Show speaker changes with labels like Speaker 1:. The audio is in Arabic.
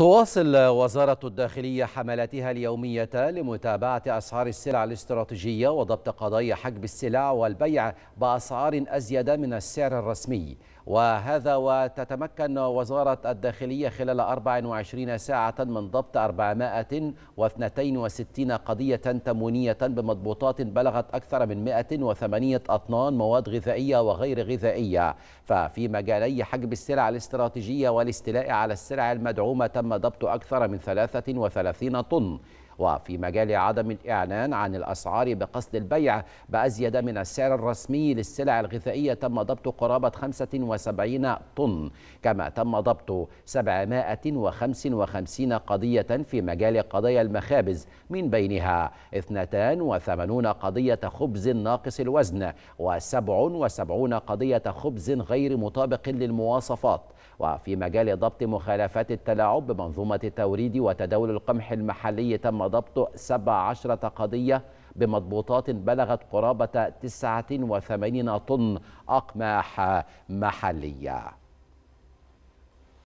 Speaker 1: تواصل وزارة الداخلية حملاتها اليومية لمتابعة أسعار السلع الاستراتيجية وضبط قضايا حجب السلع والبيع بأسعار أزيد من السعر الرسمي وهذا وتتمكن وزارة الداخلية خلال 24 ساعة من ضبط 462 قضية تموينية بمضبوطات بلغت أكثر من 108 أطنان مواد غذائية وغير غذائية ففي مجالي حجب السلع الاستراتيجية والاستيلاء على السلع المدعومة تم تم ضبط أكثر من 33 طن وفي مجال عدم الإعلان عن الأسعار بقصد البيع بأزيد من السعر الرسمي للسلع الغذائية تم ضبط قرابة 75 طن كما تم ضبط 755 قضية في مجال قضايا المخابز من بينها 82 قضية خبز ناقص الوزن و77 قضية خبز غير مطابق للمواصفات وفي مجال ضبط مخالفات التلاعب بمنظومة التوريد وتداول القمح المحلي تم ضبط 17 قضية بمضبوطات بلغت قرابة 89 طن أقماح محلية